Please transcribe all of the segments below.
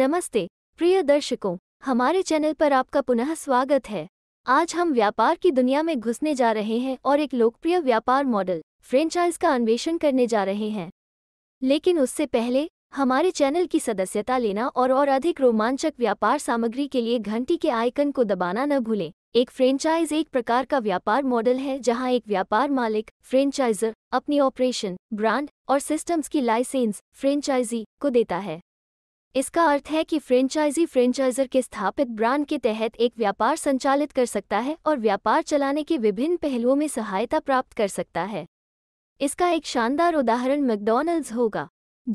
नमस्ते प्रिय दर्शकों हमारे चैनल पर आपका पुनः स्वागत है आज हम व्यापार की दुनिया में घुसने जा रहे हैं और एक लोकप्रिय व्यापार मॉडल फ्रेंचाइज का अन्वेषण करने जा रहे हैं लेकिन उससे पहले हमारे चैनल की सदस्यता लेना और और अधिक रोमांचक व्यापार सामग्री के लिए घंटी के आइकन को दबाना न भूलें एक फ्रेंचाइज एक प्रकार का व्यापार मॉडल है जहां एक व्यापार मालिक फ्रेंचाइजर अपनी ऑपरेशन ब्रांड और सिस्टम्स की लाइसेंस फ्रेंचाइजी को देता है इसका अर्थ है कि फ्रेंचाइजी फ्रेंचाइजर के स्थापित ब्रांड के तहत एक व्यापार संचालित कर सकता है और व्यापार चलाने के विभिन्न पहलुओं में सहायता प्राप्त कर सकता है इसका एक शानदार उदाहरण मैकडॉनल्ड्स होगा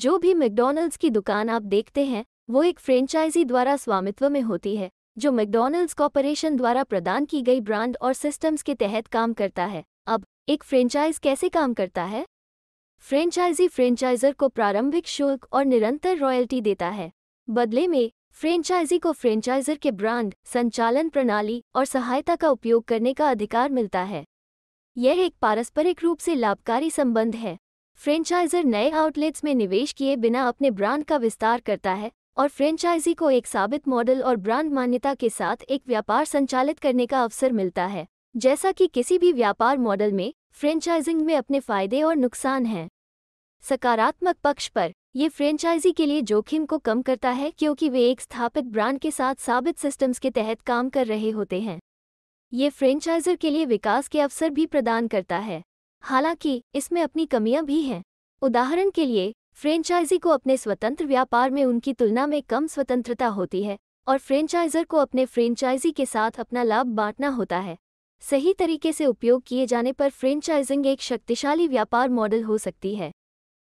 जो भी मैकडॉनल्ड्स की दुकान आप देखते हैं वो एक फ्रेंचाइजी द्वारा स्वामित्व में होती है जो मैकडॉनल्ड्स कॉरपोरेशन द्वारा प्रदान की गई ब्रांड और सिस्टम्स के तहत काम करता है अब एक फ्रेंचाइज कैसे काम करता है फ्रेंचाइजी फ्रेंचाइजर को प्रारंभिक शुल्क और निरंतर रॉयल्टी देता है बदले में फ्रेंचाइजी को फ्रेंचाइजर के ब्रांड संचालन प्रणाली और सहायता का उपयोग करने का अधिकार मिलता है यह एक पारस्परिक रूप से लाभकारी संबंध है फ्रेंचाइजर नए आउटलेट्स में निवेश किए बिना अपने ब्रांड का विस्तार करता है और फ्रेंचाइजी को एक साबित मॉडल और ब्रांड मान्यता के साथ एक व्यापार संचालित करने का अवसर मिलता है जैसा कि किसी भी व्यापार मॉडल में फ्रेंचाइजिंग में अपने फायदे और नुकसान हैं सकारात्मक पक्ष पर ये फ्रेंचाइजी के लिए जोखिम को कम करता है क्योंकि वे एक स्थापित ब्रांड के साथ साबित सिस्टम्स के तहत काम कर रहे होते हैं ये फ्रेंचाइजर के लिए विकास के अवसर भी प्रदान करता है हालांकि इसमें अपनी कमियां भी हैं उदाहरण के लिए फ्रेंचाइजी को अपने स्वतंत्र व्यापार में उनकी तुलना में कम स्वतंत्रता होती है और फ्रेंचाइजर को अपने फ्रेंचाइजी के साथ अपना लाभ बांटना होता है सही तरीके से उपयोग किए जाने पर फ्रेंचाइजिंग एक शक्तिशाली व्यापार मॉडल हो सकती है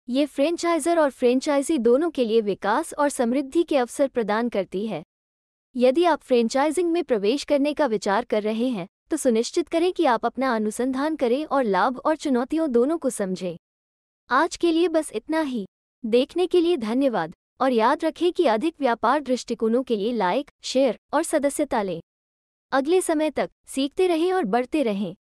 ये फ्रेंचाइजर और फ्रेंचाइजी दोनों के लिए विकास और समृद्धि के अवसर प्रदान करती है यदि आप फ्रेंचाइजिंग में प्रवेश करने का विचार कर रहे हैं तो सुनिश्चित करें कि आप अपना अनुसंधान करें और लाभ और चुनौतियों दोनों को समझें आज के लिए बस इतना ही देखने के लिए धन्यवाद और याद रखें कि अधिक व्यापार दृष्टिकोणों के लिए लाइक शेयर और सदस्यता लें अगले समय तक सीखते रहें और बढ़ते रहें